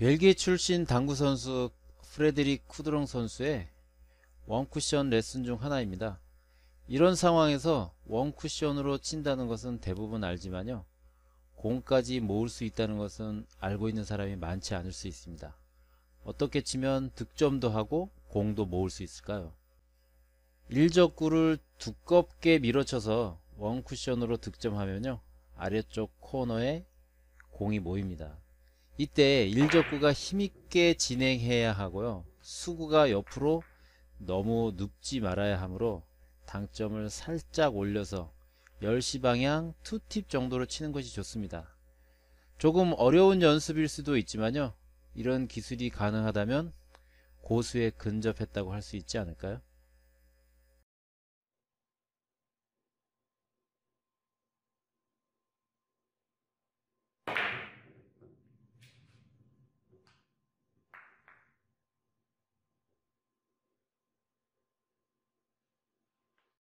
벨기에 출신 당구 선수 프레드릭 쿠드롱 선수의 원쿠션 레슨 중 하나입니다. 이런 상황에서 원쿠션으로 친다는 것은 대부분 알지만요. 공까지 모을 수 있다는 것은 알고 있는 사람이 많지 않을 수 있습니다. 어떻게 치면 득점도 하고 공도 모을 수 있을까요? 일적구를 두껍게 밀어쳐서 원쿠션으로 득점하면요. 아래쪽 코너에 공이 모입니다. 이때 일적구가 힘있게 진행해야 하고요. 수구가 옆으로 너무 눕지 말아야 하므로 당점을 살짝 올려서 10시 방향 2팁 정도로 치는 것이 좋습니다. 조금 어려운 연습일 수도 있지만요. 이런 기술이 가능하다면 고수에 근접했다고 할 수 있지 않을까요?